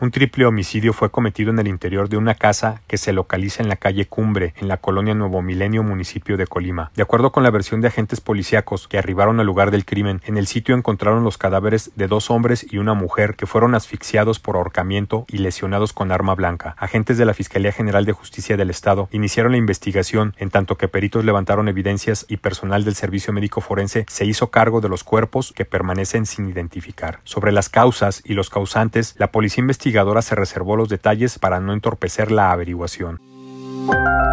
Un triple homicidio fue cometido en el interior de una casa que se localiza en la calle Cumbre, en la colonia Nuevo Milenio, municipio de Colima. De acuerdo con la versión de agentes policíacos que arribaron al lugar del crimen, en el sitio encontraron los cadáveres de dos hombres y una mujer que fueron asfixiados por ahorcamiento y lesionados con arma blanca. Agentes de la Fiscalía General de Justicia del Estado iniciaron la investigación, en tanto que peritos levantaron evidencias y personal del Servicio Médico Forense se hizo cargo de los cuerpos que permanecen sin identificar. Sobre las causas y los causantes, la policía investigadora se reservó los detalles para no entorpecer la averiguación.